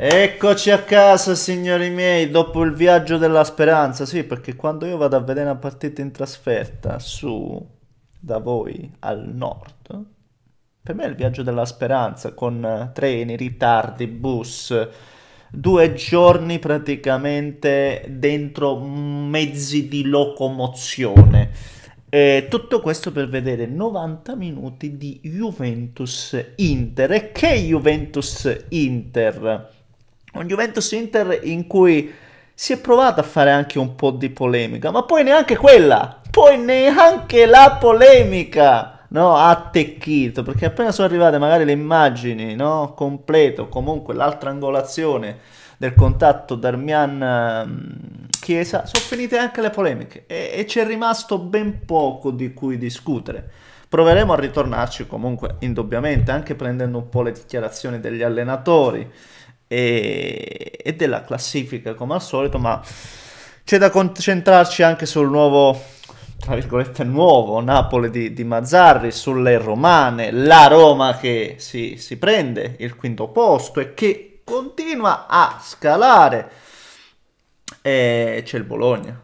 Eccoci a casa, signori miei, dopo il viaggio della speranza. Sì, perché quando io vado a vedere una partita in trasferta su da voi al nord, per me è il viaggio della speranza con eh, treni, ritardi, bus, due giorni praticamente dentro mezzi di locomozione. E tutto questo per vedere 90 minuti di Juventus Inter. E che Juventus Inter? un Juventus-Inter in cui si è provato a fare anche un po' di polemica, ma poi neanche quella, poi neanche la polemica, no, ha attecchito, perché appena sono arrivate magari le immagini, no, completo, comunque l'altra angolazione del contatto Darmian ehm, Chiesa, sono finite anche le polemiche e, e c'è rimasto ben poco di cui discutere. Proveremo a ritornarci comunque, indubbiamente, anche prendendo un po' le dichiarazioni degli allenatori, e, e della classifica come al solito, ma c'è da concentrarci anche sul nuovo, tra virgolette, nuovo Napoli di, di Mazzarri, sulle romane, la Roma che si, si prende il quinto posto e che continua a scalare. E c'è il Bologna.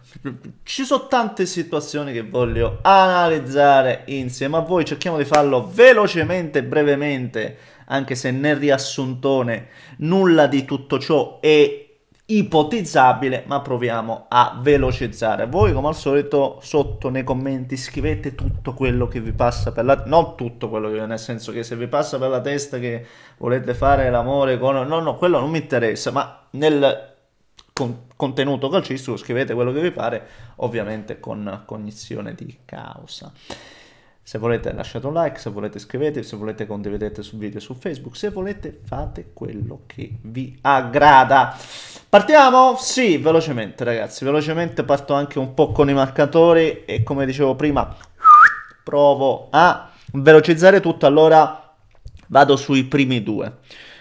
Ci sono tante situazioni che voglio analizzare insieme a voi. Cerchiamo di farlo velocemente, brevemente anche se nel riassuntone nulla di tutto ciò è ipotizzabile, ma proviamo a velocizzare. Voi come al solito sotto nei commenti scrivete tutto quello che vi passa per la non tutto quello che nel senso che se vi passa per la testa che volete fare l'amore con no no, quello non mi interessa, ma nel con... contenuto calcistico scrivete quello che vi pare, ovviamente con cognizione di causa. Se volete lasciate un like, se volete iscrivetevi, se volete condividete su video su Facebook, se volete fate quello che vi aggrada. Partiamo? Sì, velocemente ragazzi, velocemente parto anche un po' con i marcatori e come dicevo prima provo a velocizzare tutto, allora vado sui primi due.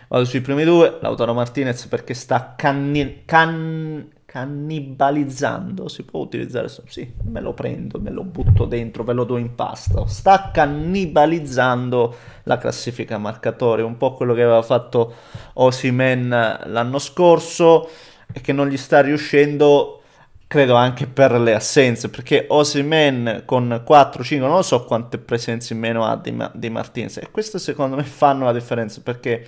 Vado sui primi due, Lautaro Martinez perché sta canni- can- cannibalizzando, si può utilizzare, sì, me lo prendo, me lo butto dentro, ve lo do in pasta, sta cannibalizzando la classifica marcatori, un po' quello che aveva fatto Osimen l'anno scorso e che non gli sta riuscendo, credo anche per le assenze, perché Osimen con 4-5, non so quante presenze in meno ha di, Ma- di Martins e queste secondo me fanno la differenza perché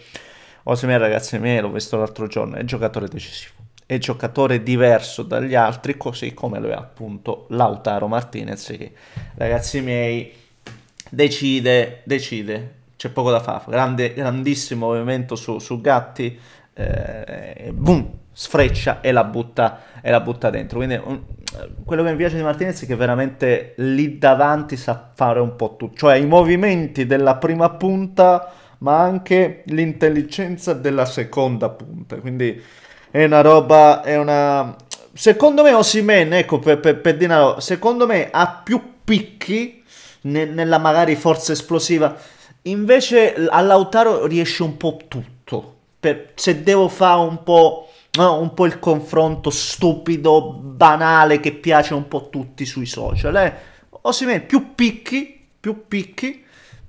Osimen ragazzi miei l'ho visto l'altro giorno, è un giocatore decisivo è giocatore diverso dagli altri, così come lo è appunto Lautaro Martinez che, ragazzi miei, decide, decide, c'è poco da fare, Grande, grandissimo movimento su, su Gatti, eh, boom, sfreccia e la butta, e la butta dentro. Quindi un, quello che mi piace di Martinez è che veramente lì davanti sa fare un po' tutto, cioè i movimenti della prima punta ma anche l'intelligenza della seconda punta, quindi è una roba, è una... Secondo me Osimen, ecco per, per, per Dinaro, secondo me ha più picchi ne, nella magari forza esplosiva, invece all'Autaro riesce un po' tutto. Per, se devo fare un po'... No, un po' il confronto stupido, banale che piace un po' tutti sui social. Eh? Osimene più picchi, più picchi,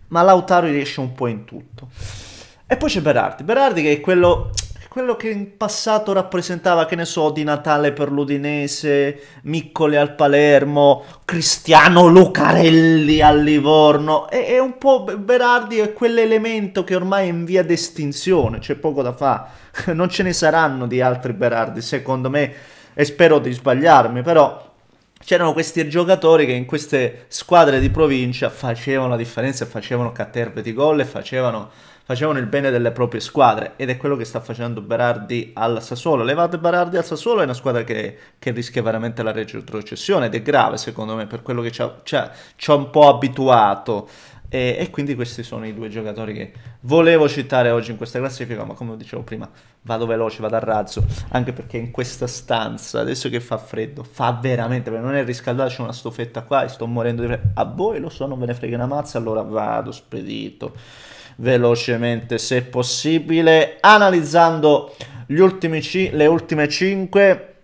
ma Lautaro riesce un po' in tutto. E poi c'è Berardi. Berardi che è quello quello che in passato rappresentava, che ne so, di Natale per l'Udinese, Miccole al Palermo, Cristiano Lucarelli al Livorno, è, è un po' Berardi è quell'elemento che ormai è in via d'estinzione, c'è poco da fare, non ce ne saranno di altri Berardi secondo me e spero di sbagliarmi, però c'erano questi giocatori che in queste squadre di provincia facevano la differenza, facevano caterve di gol e facevano, facevano, il bene delle proprie squadre. Ed è quello che sta facendo Berardi al Sassuolo. Levate Berardi al Sassuolo è una squadra che, che rischia veramente la retrocessione ed è grave secondo me per quello che ci ha, ci cioè, ha, ci ha un po' abituato. E, e, quindi questi sono i due giocatori che volevo citare oggi in questa classifica, ma come dicevo prima, vado veloce, vado a razzo, anche perché in questa stanza, adesso che fa freddo, fa veramente, perché non è riscaldato, c'è una stufetta qua e sto morendo di freddo. A voi lo so, non ve ne frega una mazza, allora vado spedito velocemente se possibile, analizzando gli ultimi c- le ultime 5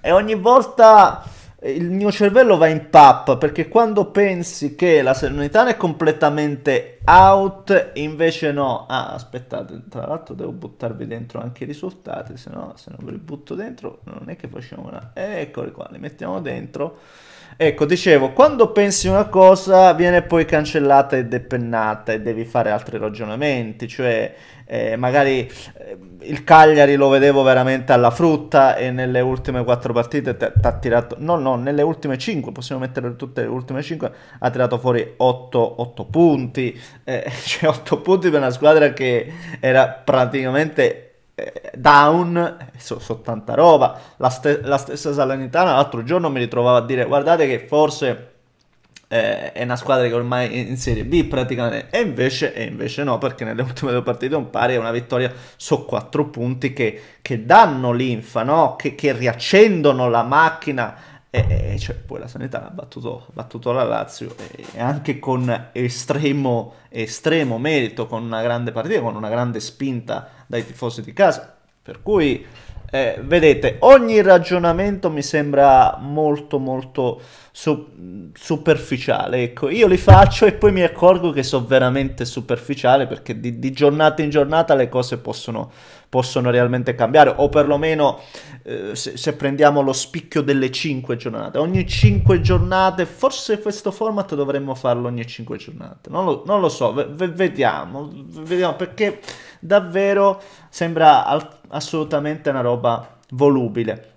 e ogni volta il mio cervello va in pappa perché quando pensi che la serenità è completamente out invece no ah aspettate tra l'altro devo buttarvi dentro anche i risultati se no se non li butto dentro non è che facciamo una eh, eccoli qua li mettiamo dentro ecco dicevo quando pensi una cosa viene poi cancellata e depennata e devi fare altri ragionamenti cioè eh, magari eh, il Cagliari lo vedevo veramente alla frutta e nelle ultime 4 partite ti ha tirato no no nelle ultime 5 possiamo mettere tutte le ultime 5 ha tirato fuori 8 punti eh, cioè 8 punti per una squadra che era praticamente eh, down, so, so tanta roba. La, ste la stessa Salernitana l'altro giorno mi ritrovavo a dire guardate che forse eh, è una squadra che ormai è in Serie B praticamente, e invece, e invece no, perché nelle ultime due partite un pari è una vittoria su 4 punti che, che danno l'infa, no? che, che riaccendono la macchina e, cioè, poi la Sanità ha battuto, battuto, la Lazio e anche con estremo, estremo merito, con una grande partita, con una grande spinta dai tifosi di casa. Per cui eh, vedete, ogni ragionamento mi sembra molto molto su- superficiale, ecco, io li faccio e poi mi accorgo che sono veramente superficiale perché di, di giornata in giornata le cose possono, possono realmente cambiare, o perlomeno eh, se, se, prendiamo lo spicchio delle 5 giornate, ogni 5 giornate, forse questo format dovremmo farlo ogni 5 giornate, non lo, non lo so, v- v- vediamo, v- vediamo perché davvero sembra al- assolutamente una roba volubile.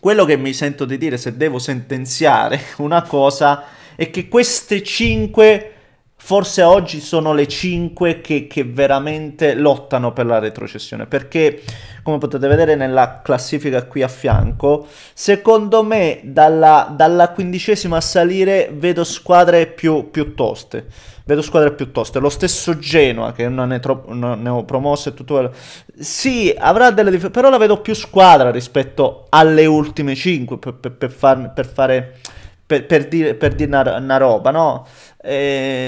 Quello che mi sento di dire se devo sentenziare una cosa è che queste 5 forse oggi sono le 5 che, che veramente lottano per la retrocessione perché come potete vedere nella classifica qui a fianco. Secondo me dalla, dalla quindicesima a salire vedo squadre più, più toste. Vedo squadre più toste. Lo stesso Genoa che non è troppo non ne ho promosso e tutto quello. Sì, avrà delle differenze, però la vedo più squadra rispetto alle ultime 5 per, per, per, far, per fare... Per, per, dire, per dire una, una roba, no? E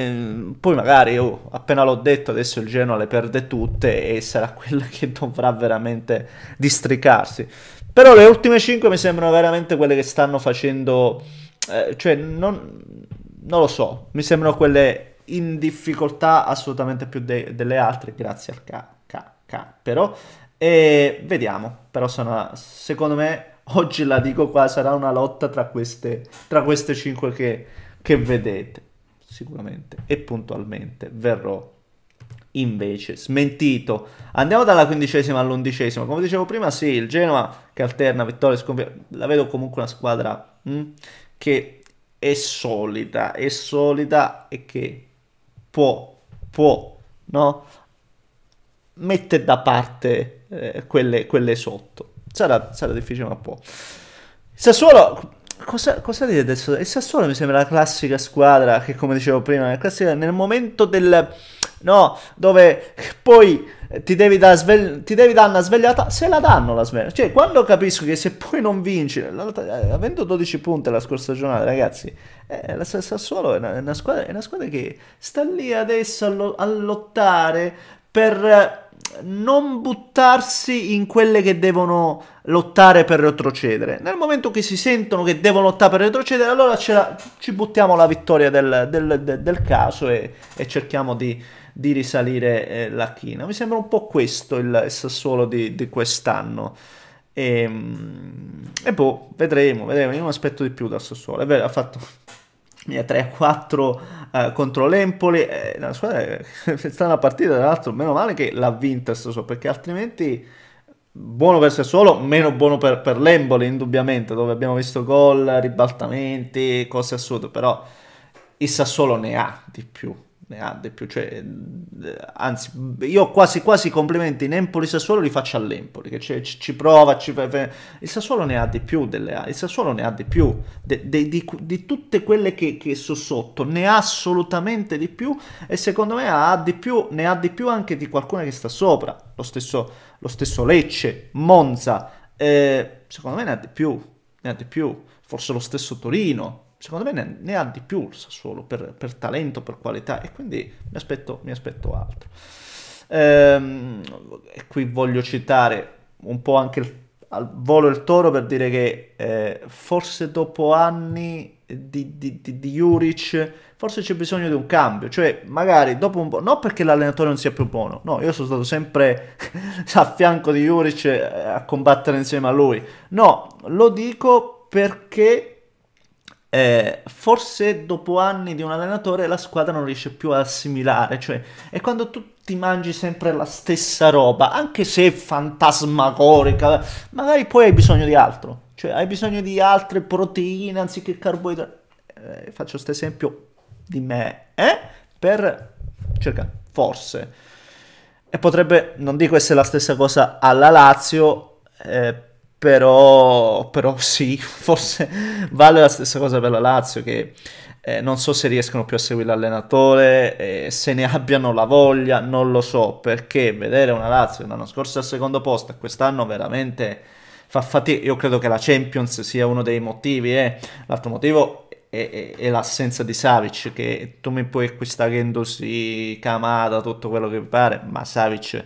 ehm, poi magari, oh, appena l'ho detto, adesso il Genoa le perde tutte e sarà quella che dovrà veramente districarsi. Però le ultime 5 mi sembrano veramente quelle che stanno facendo, eh, cioè non, non, lo so, mi sembrano quelle in difficoltà assolutamente più de- delle altre, grazie al KKK. Però e vediamo, però sono, secondo me oggi la dico qua, sarà una lotta tra queste, tra queste 5 che, che vedete sicuramente e puntualmente verrò invece smentito. Andiamo dalla quindicesima all'undicesima. Come dicevo prima, sì, il Genoa che alterna vittoria e sconfitta, la vedo comunque una squadra mh, mm, che è solida, è solida e che può, può, no? Mette da parte eh, quelle, quelle, sotto. Sarà, sarà difficile, ma può. Sassuolo Cosa, cosa dite adesso? Il Sassuolo mi sembra la classica squadra che, come dicevo prima, classica, nel momento del... No, dove poi ti devi, da svegli- ti devi dare una svegliata, se la danno la svegliata. Cioè, quando capisco che se poi non vinci, avendo 12 punti la scorsa giornata, ragazzi, eh, la Sassuolo è una, è, una squadra, è una, squadra, che sta lì adesso a, lo- a lottare per non buttarsi in quelle che devono lottare per retrocedere. Nel momento che si sentono che devono lottare per retrocedere, allora la, ci buttiamo la vittoria del, del, del, del caso e, e, cerchiamo di, di risalire eh, la china. Mi sembra un po' questo il, il Sassuolo di, di quest'anno. E, ehm, e boh, vedremo, vedremo. Io mi aspetto di più dal Sassuolo. È vero, ha fatto 3 a 4 eh, contro l'Empoli eh, squadra è stata una partita tra l'altro meno male che l'ha vinta Sassuolo perché altrimenti buono per Sassuolo meno buono per, per l'Empoli indubbiamente dove abbiamo visto gol, ribaltamenti cose assurde però il Sassuolo ne ha di più ne ha di più. Cioè, anzi, io quasi quasi complimenti in Empoli-Sassuolo li faccio all'Empoli, che ci, ci prova, ci, il Sassuolo ne ha di più, delle, il Sassuolo ne ha di più, de, de, di, di, tutte quelle che, che sono sotto, ne ha assolutamente di più e secondo me ha di più, ne ha di più anche di qualcuno che sta sopra, lo stesso, lo stesso Lecce, Monza, eh, secondo me ne ha di più, ne ha di più, forse lo stesso Torino, secondo me ne, ne ha di più il Sassuolo per, per, talento, per qualità e quindi mi aspetto, mi aspetto altro. Ehm, e qui voglio citare un po' anche il, al volo il toro per dire che eh, forse dopo anni di, di, di, di Juric forse c'è bisogno di un cambio, cioè magari dopo un po', non perché l'allenatore non sia più buono, no, io sono stato sempre a fianco di Juric eh, a combattere insieme a lui, no, lo dico perché eh, forse dopo anni di un allenatore la squadra non riesce più a assimilare, cioè è quando tu ti mangi sempre la stessa roba, anche se è fantasmagorica, magari poi hai bisogno di altro, cioè hai bisogno di altre proteine anziché carboidrati. Eh, faccio questo esempio di me, eh? Per cerca, forse. E potrebbe, non dico essere la stessa cosa alla Lazio, eh, però, però sì, forse vale la stessa cosa per la Lazio che eh, non so se riescono più a seguire l'allenatore, eh, se ne abbiano la voglia, non lo so, perché vedere una Lazio l'anno scorso al secondo posto e quest'anno veramente fa fatica. Io credo che la Champions sia uno dei motivi, eh. l'altro motivo è, è, è, l'assenza di Savic, che tu mi puoi acquistare Gendosi, Kamada, tutto quello che vi pare, ma Savic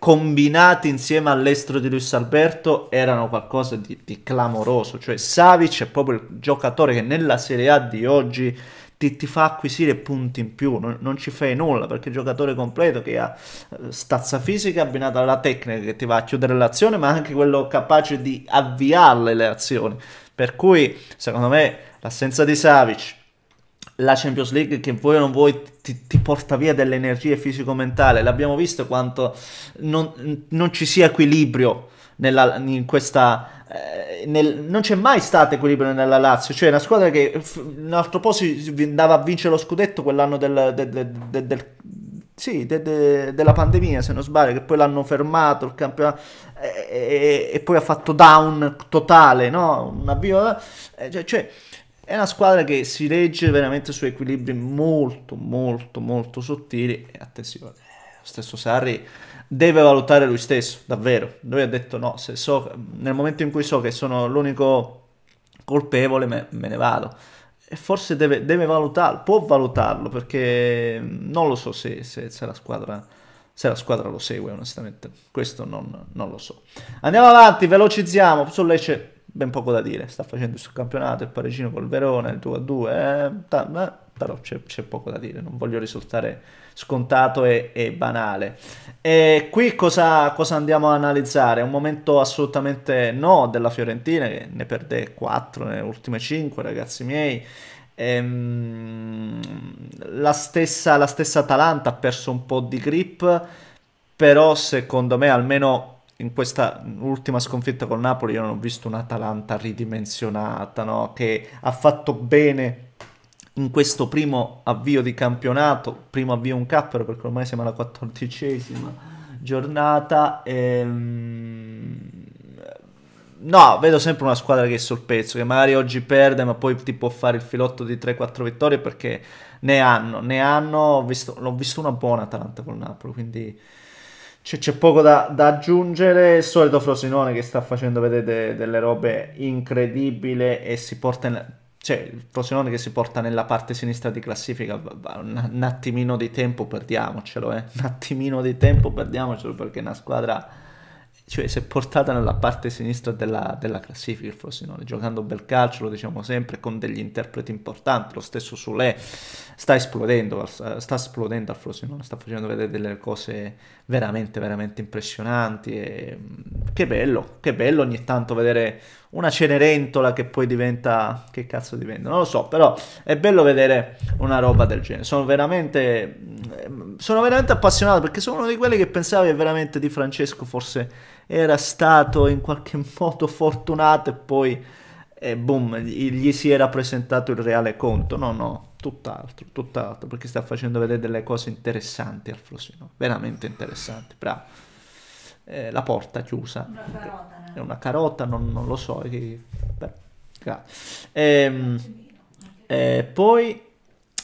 combinati insieme all'estero di Luis Alberto erano qualcosa di, di, clamoroso. Cioè, Savic è proprio il giocatore che nella Serie A di oggi ti, ti fa acquisire punti in più, non, non, ci fai nulla perché è un giocatore completo che ha eh, stazza fisica abbinata alla tecnica che ti va a chiudere l'azione, ma anche quello capace di avviarle le azioni. Per cui, secondo me, l'assenza di Savic la Champions League che vuoi o non vuoi ti, ti porta via delle energie fisico-mentale. L'abbiamo visto quanto non, non, ci sia equilibrio nella, in questa... Eh, nel, non c'è mai stato equilibrio nella Lazio, cioè una squadra che un altro po' si andava a vincere lo scudetto quell'anno del, del, del, del sì, de, de, della pandemia se non sbaglio, che poi l'hanno fermato il campionato e, e, e, poi ha fatto down totale, no? Un avvio... Eh, cioè, cioè è una squadra che si regge veramente su equilibri molto, molto, molto sottili. E attenzione, lo stesso Sarri deve valutare lui stesso, davvero. Lui ha detto no, so, nel momento in cui so che sono l'unico colpevole me, me, ne vado. E forse deve, deve, valutarlo, può valutarlo, perché non lo so se, se, se, la, squadra, se la, squadra, lo segue, onestamente. Questo non, non, lo so. Andiamo avanti, velocizziamo. Su Lecce ben poco da dire, sta facendo il suo campionato, il Parigino col Verona, il 2-2, a eh, però c'è, c'è, poco da dire, non voglio risultare scontato e, e banale. E qui cosa, cosa, andiamo a analizzare? Un momento assolutamente no della Fiorentina, che ne perde 4 nelle ultime 5, ragazzi miei. Ehm, la, stessa, la stessa Atalanta ha perso un po' di grip, però secondo me almeno in questa ultima sconfitta con Napoli io non ho visto un'Atalanta ridimensionata, no? che ha fatto bene in questo primo avvio di campionato, primo avvio un cappero perché ormai siamo alla quattordicesima giornata. Ehm... No, vedo sempre una squadra che è sul pezzo, che magari oggi perde ma poi ti può fare il filotto di 3-4 vittorie perché ne hanno, ne hanno, visto, l'ho visto una buona Atalanta con Napoli, quindi c'è, c'è poco da, da, aggiungere. Il solito Frosinone che sta facendo vedere de, delle robe incredibili e si porta in, cioè il Frosinone che si porta nella parte sinistra di classifica. Un, un attimino di tempo perdiamocelo, eh. un attimino di tempo perdiamocelo perché è una squadra cioè, si è portata nella parte sinistra della, della classifica il Frosinone, giocando bel calcio, lo diciamo sempre, con degli interpreti importanti, lo stesso Sule sta esplodendo, sta esplodendo al Frosinone, sta facendo vedere delle cose veramente, veramente impressionanti e mm, che bello, che bello ogni tanto vedere una Cenerentola che poi diventa... che cazzo diventa? Non lo so, però è bello vedere una roba del genere. Sono veramente... Mm, sono veramente appassionato perché sono uno di quelli che pensava che veramente Di Francesco forse era stato in qualche modo fortunato e poi... E eh, boom, gli si era presentato il reale conto. No, no, tutt'altro, tutt'altro, perché sta facendo vedere delle cose interessanti al Frosino, veramente interessanti, bravo eh, la porta chiusa. Una carota. Eh. È una carota, non, non lo so. Che... Ehm, eh, poi,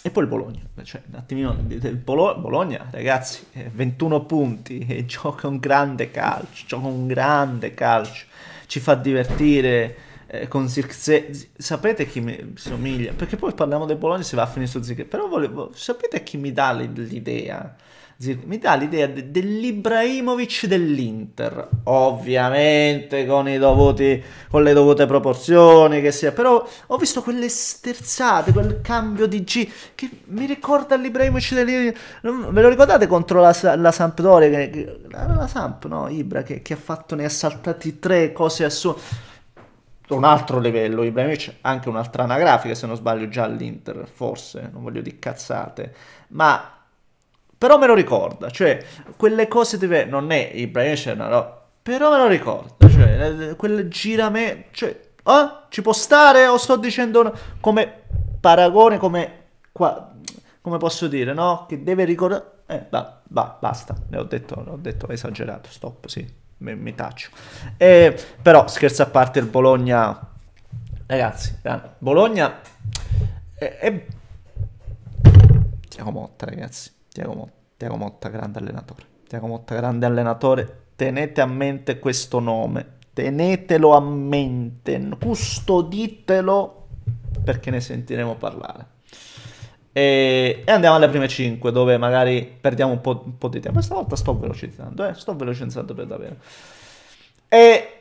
e poi il Bologna, cioè, un attimino, il Bologna, ragazzi, 21 punti, gioca un grande calcio, gioca un grande calcio, ci fa divertire eh, con Zirkzee. Sapete chi mi somiglia? Perché poi parliamo del Bologna si va a finire su Zirkzee, però volevo, sapete chi mi dà l'idea? mi dà l'idea de- dell'Ibrahimovic dell'Inter, ovviamente con, dovuti, con, le dovute proporzioni che sia, però ho visto quelle sterzate, quel cambio di G che mi ricorda l'Ibrahimovic dell'Inter, ve lo ricordate contro la, la Sampdoria, che, che, la, la Samp, no, Ibra, che, che ha fatto, ne ha saltati tre cose assurde un altro livello. Ibrahimovic anche un'altra anagrafica, se non sbaglio, già all'Inter, forse, non voglio dire cazzate, ma però me lo ricorda, cioè quelle cose dove non è il Brian no, però me lo ricorda, cioè eh, quel girame, cioè, eh? ci può stare o sto dicendo no? come paragone, come, qua, come posso dire, no? Che deve ricordare, eh, va, va, basta, ne ho detto, ne ho detto esagerato, stop, sì, mi, mi taccio. E, eh, però scherzo a parte il Bologna, ragazzi, eh, Bologna è, è... siamo motta ragazzi. Tiago Motta, Tiago Motta grande allenatore. Tiago Motta grande allenatore. Tenete a mente questo nome. Tenetelo a mente, custoditelo perché ne sentiremo parlare. E, e, andiamo alle prime 5 dove magari perdiamo un po', un po di tempo. Questa volta sto velocizzando, eh? sto velocizzando per davvero. E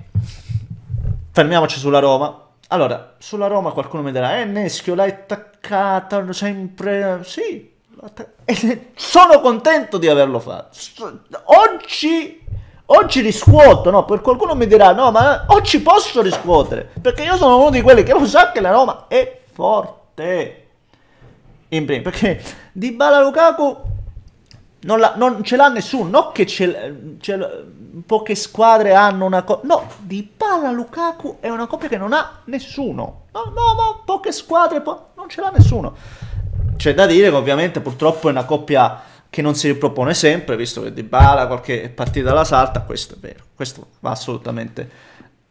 fermiamoci sulla Roma. Allora, sulla Roma qualcuno mi dirà, eh Neschio, l'hai attaccata sempre... Sì, sono contento di averlo fatto. Oggi, oggi riscuoto, no? Per qualcuno mi dirà, no, ma oggi posso riscuotere, perché io sono uno di quelli che lo sa che la Roma è forte. In prima, perché di Bala Lukaku non, la, non, ce l'ha nessuno, non che ce, ce, poche squadre hanno una coppia, no, di Bala Lukaku è una coppia che non ha nessuno, no, no, no poche squadre, po non ce l'ha nessuno. C'è da dire che ovviamente purtroppo è una coppia che non si ripropone sempre, visto che Dybala qualche partita la salta, questo è vero, questo va assolutamente,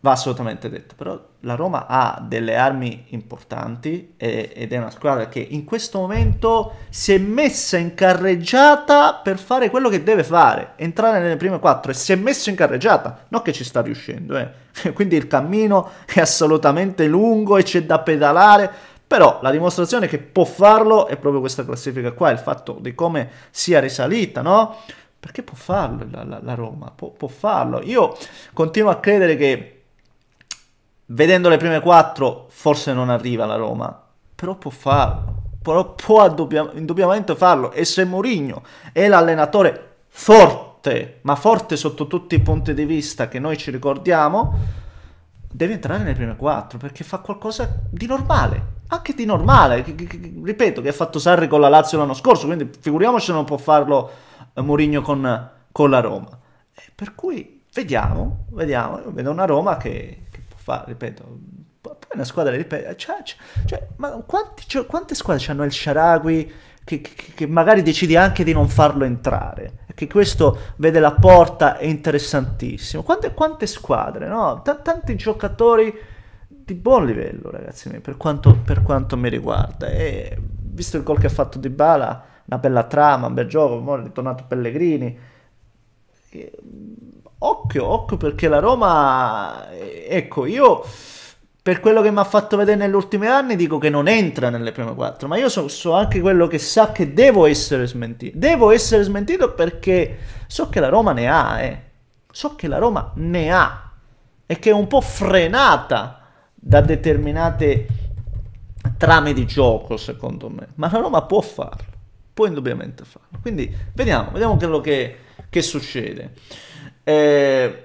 va assolutamente detto. Però la Roma ha delle armi importanti e, ed è una squadra che in questo momento si è messa in carreggiata per fare quello che deve fare, entrare nelle prime quattro e si è messa in carreggiata, non che ci sta riuscendo, eh. quindi il cammino è assolutamente lungo e c'è da pedalare però la dimostrazione che può farlo è proprio questa classifica qua, il fatto di come sia risalita, no? Perché può farlo la, la, la Roma, Pu può farlo. Io continuo a credere che vedendo le prime quattro forse non arriva la Roma, però può farlo, però può indubbiamente farlo. E se Mourinho è l'allenatore forte, ma forte sotto tutti i punti di vista che noi ci ricordiamo, deve entrare nelle prime quattro perché fa qualcosa di normale anche di normale, che, che, che, ripeto, che ha fatto Sarri con la Lazio l'anno scorso, quindi figuriamoci se non può farlo eh, Mourinho con, con la Roma. E eh, per cui vediamo, vediamo, Io vedo una Roma che, che può fare, ripeto, poi una squadra, ripeto, cioè, cioè, ma quanti, cioè, quante squadre hanno il Sharagui che, che, magari decidi anche di non farlo entrare? Che questo vede la porta è interessantissimo. Quante, quante squadre, no? T tanti giocatori di buon livello, ragazzi per quanto, per quanto mi riguarda. E visto il gol che ha fatto Di Bala, una bella trama, un bel gioco, ora è ritornato Pellegrini. E, occhio, occhio perché la Roma, eh, ecco, io per quello che mi ha fatto vedere negli ultimi anni dico che non entra nelle prime quattro, ma io so, so, anche quello che sa che devo essere smentito. Devo essere smentito perché so che la Roma ne ha, eh. So che la Roma ne ha e che è un po' frenata da determinate trame di gioco, secondo me. Ma la Roma può farlo, può indubbiamente farlo. Quindi vediamo, vediamo quello che, che succede. Eh,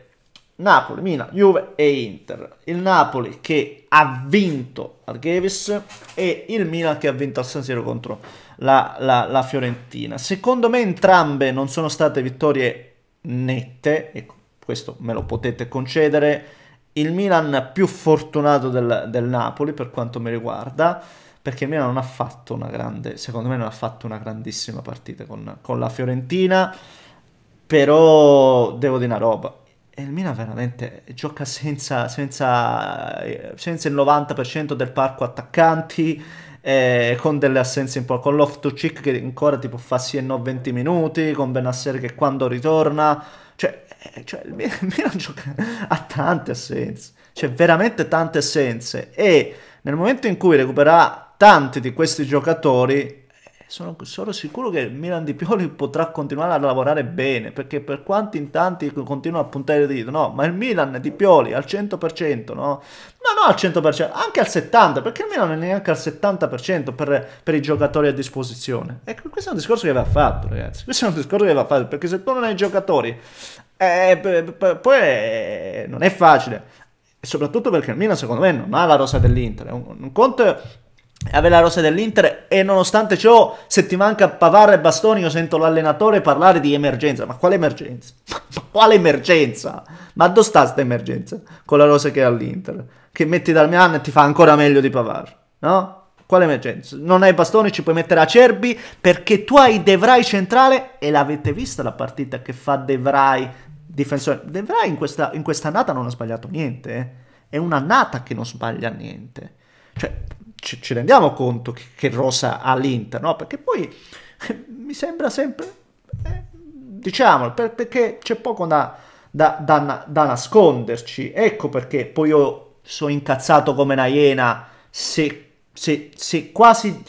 Napoli, Mina, Juve e Inter. Il Napoli che ha vinto al Gavis e il Milan che ha vinto al San Siro contro la, la, la Fiorentina. Secondo me entrambe non sono state vittorie nette, ecco, questo me lo potete concedere il Milan più fortunato del, del, Napoli per quanto mi riguarda, perché il Milan non ha fatto una grande, secondo me non ha fatto una grandissima partita con, con la Fiorentina, però devo dire una roba, e il Milan veramente gioca senza, senza, senza il 90% del parco attaccanti, eh, con delle assenze un po' con loff Loftus-Cheek che ancora tipo fa sì e no 20 minuti, con Benasser che quando ritorna, cioè eh, cioè il Milan gioca- ha tante assenze, cioè veramente tante assenze e nel momento in cui recupererà tanti di questi giocatori eh, sono, sono, sicuro che il Milan di Pioli potrà continuare a lavorare bene perché per quanti in tanti continuano a puntare il dito no ma il Milan di Pioli al 100% no no no al 100% anche al 70% perché il Milan è neanche al 70% per, per i giocatori a disposizione ecco questo è un discorso che va fatto ragazzi questo è un discorso che va fatto perché se tu non hai giocatori eh, p- p- poi è... Eh, non è facile, soprattutto perché il Milan secondo me non ha la rosa dell'Inter. Un, un conto è avere la rosa dell'Inter e nonostante ciò, se ti manca Pavar e Bastoni, io sento l'allenatore parlare di emergenza. Ma quale emergenza? Ma, quale emergenza? Ma dove sta sta emergenza con la rosa che ha l'Inter? Che metti dal Milan e ti fa ancora meglio di Pavar, no? Quale emergenza? Non hai bastoni, ci puoi mettere Acerbi perché tu hai Devrai centrale e l'avete vista la partita che fa Devrai difensore. De Vrij in questa, in questa annata non ha sbagliato niente, eh. è un'annata che non sbaglia niente. Cioè, ci, ci rendiamo conto che, che Rosa ha l'Inter, no? Perché poi mi sembra sempre, eh, diciamolo, per, perché c'è poco da, da, da, da, nasconderci. Ecco perché poi io sono incazzato come una iena se, se, se quasi...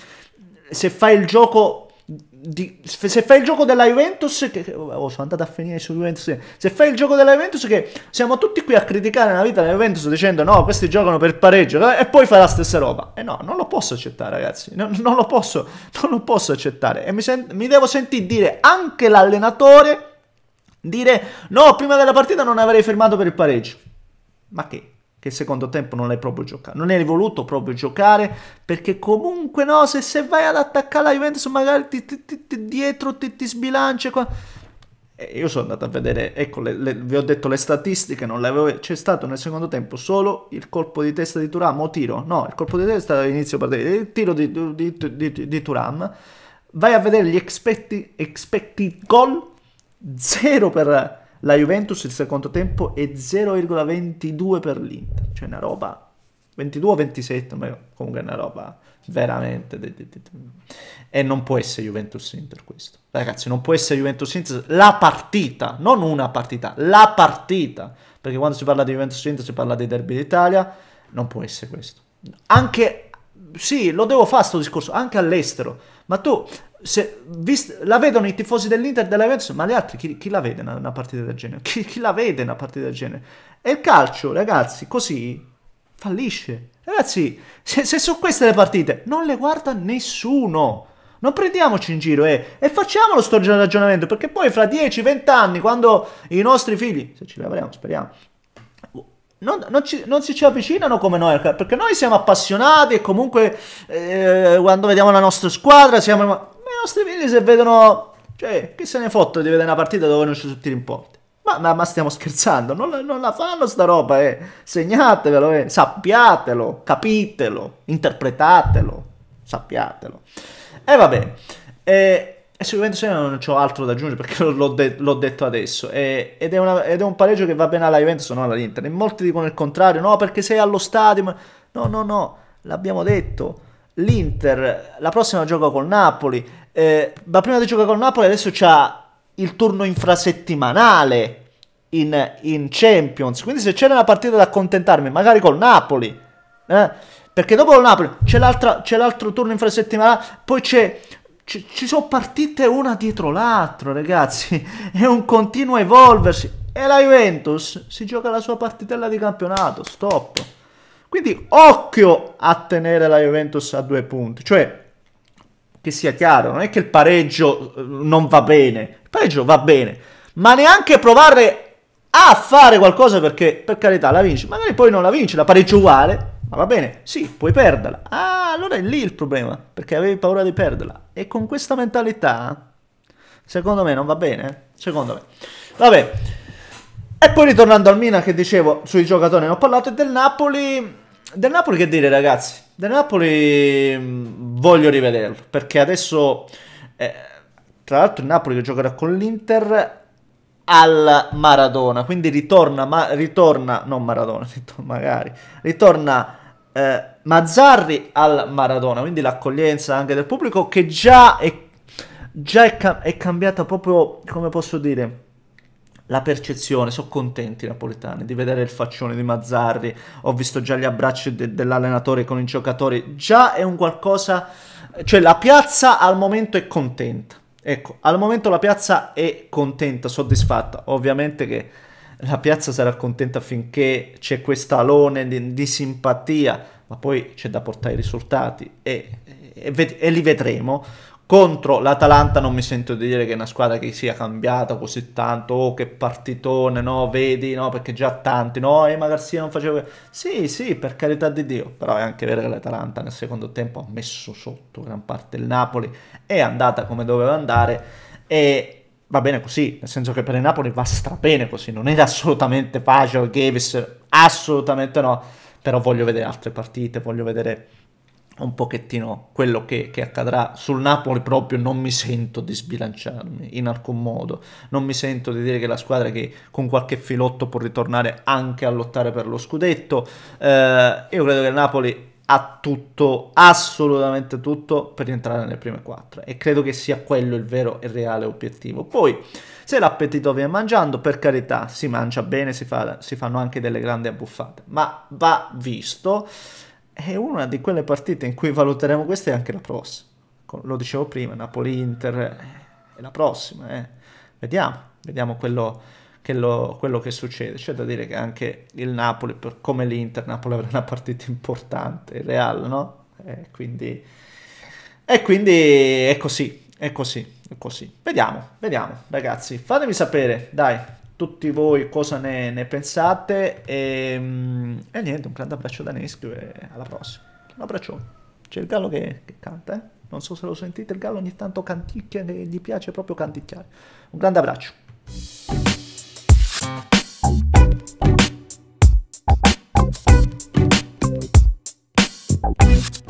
Se fai il gioco di, se fai il gioco della Juventus, che, oh, oh, sono andato a finire su Juventus. Se fai il gioco della Juventus, che siamo tutti qui a criticare la vita della Juventus dicendo no, questi giocano per pareggio eh, e poi fai la stessa roba. E eh, no, non lo posso accettare, ragazzi. No, non lo posso, non lo posso accettare. E mi, mi devo sentire dire anche l'allenatore dire no, prima della partita non avrei fermato per il pareggio. Ma che? che secondo tempo non l'hai proprio giocato, non hai voluto proprio giocare perché comunque no, se, se vai ad attaccare la Juventus magari ti, ti, ti, ti dietro ti, sbilancia. Qua. io sono andato a vedere, ecco, le, le, vi ho detto le statistiche, avevo, c'è stato nel secondo tempo solo il colpo di testa di Turam o tiro, no, il colpo di testa all'inizio partita, il tiro di, di, di, di, Turam. Vai a vedere gli expected, expected goal, zero per la Juventus il secondo tempo è 0,22 per l'Inter, cioè una roba 22 o 27, ma comunque è una roba veramente... E non può essere Juventus-Inter questo. Ragazzi, non può essere Juventus-Inter la partita, non una partita, la partita. Perché quando si parla di Juventus-Inter si parla dei derby d'Italia, non può essere questo. Anche... Sì, lo devo fare sto discorso, anche all'estero. Ma tu se, vist, la vedono i tifosi dell'Inter e della Juventus, ma gli altri chi, chi la vede una, una, partita del genere? Chi, chi, la vede una partita del genere? E il calcio, ragazzi, così fallisce. Ragazzi, se, se su queste le partite non le guarda nessuno. Non prendiamoci in giro eh, e facciamolo sto ragionamento, perché poi fra 10-20 anni, quando i nostri figli, se ci avremo, speriamo, non, non, ci, non, si ci avvicinano come noi, perché noi siamo appassionati e comunque eh, quando vediamo la nostra squadra siamo i nostri figli se vedono... Cioè, che se ne fotte di vedere una partita dove non ci sono tutti i rimporti? Ma, ma, ma, stiamo scherzando, non, non, la fanno sta roba, eh. Segnatevelo, eh. Sappiatelo, capitelo, interpretatelo, sappiatelo. E eh, vabbè, eh, e sicuramente se non ho altro da aggiungere perché l'ho, de detto adesso. E, eh, ed, è una, ed, è un pareggio che va bene alla Juventus o non alla Inter. E molti dicono il contrario, no perché sei allo stadio. No, no, no, l'abbiamo detto l'Inter, la prossima gioca col Napoli, eh, ma prima di giocare col Napoli adesso c'ha il turno infrasettimanale in, in Champions, quindi se c'era una partita da accontentarmi, magari col Napoli, eh, perché dopo il Napoli c'è, l'altro turno infrasettimanale, poi c'è... Ci sono partite una dietro l'altra, ragazzi. È un continuo evolversi. E la Juventus si gioca la sua partitella di campionato. Stop. Quindi occhio a tenere la Juventus a due punti, cioè che sia chiaro, non è che il pareggio eh, non va bene, il pareggio va bene, ma neanche provare a fare qualcosa perché per carità la vinci, magari poi non la vinci, la pareggio uguale, ma va bene, sì, puoi perderla. Ah, allora è lì il problema, perché avevi paura di perderla. E con questa mentalità, secondo me non va bene, eh? secondo me. Vabbè. E poi ritornando al Mina che dicevo sui giocatori, ne ho parlato e del Napoli del Napoli che dire ragazzi? Del Napoli mm, voglio rivederlo perché adesso eh, tra l'altro il Napoli che giocherà con l'Inter al Maradona, quindi ritorna, ma, ritorna non Maradona, magari, ritorna eh, Mazzarri al Maradona, quindi l'accoglienza anche del pubblico che già è, già è, è cambiata proprio, come posso dire, la percezione, sono contenti i napoletani di vedere il faccione di Mazzarri, ho visto già gli abbracci de dell'allenatore con i giocatori, già è un qualcosa, cioè la piazza al momento è contenta, ecco, al momento la piazza è contenta, soddisfatta, ovviamente che la piazza sarà contenta finché c'è questo alone di, di, simpatia, ma poi c'è da portare i risultati e, e, e li vedremo. Contro l'Atalanta non mi sento di dire che è una squadra che sia cambiata così tanto, oh che partitone, no, vedi, no, perché già tanti, no, e eh, Magarzia non faceva... Sì, sì, per carità di Dio, però è anche vero che l'Atalanta nel secondo tempo ha messo sotto gran parte il Napoli, è andata come doveva andare e va bene così, nel senso che per il Napoli va strabene così, non era assolutamente facile, Gavis assolutamente no, però voglio vedere altre partite, voglio vedere un pochettino quello che, che, accadrà sul Napoli proprio non mi sento di sbilanciarmi in alcun modo non mi sento di dire che la squadra che con qualche filotto può ritornare anche a lottare per lo scudetto eh, io credo che il Napoli ha tutto assolutamente tutto per rientrare nelle prime quattro e credo che sia quello il vero e reale obiettivo poi se l'appetito viene mangiando per carità si mangia bene si, fa, si fanno anche delle grandi abbuffate ma va visto è una di quelle partite in cui valuteremo questa e anche la prossima. Lo dicevo prima, Napoli-Inter eh, è la prossima. Eh. Vediamo, vediamo quello che, lo, quello che succede. C'è da dire che anche il Napoli, per come l'Inter, Napoli avrà una partita importante, il Real, no? E eh, quindi, e quindi è così, è così, è così. Vediamo, vediamo, ragazzi. Fatemi sapere, dai, tutti voi cosa ne, ne pensate e, ehm, e, niente, un grande abbraccio da Neschio e alla prossima. Un abbraccione. C'è il gallo che, che canta, eh? Non so se lo sentite, il gallo ogni tanto canticchia e gli piace proprio canticchiare. Un grande abbraccio. Thank you.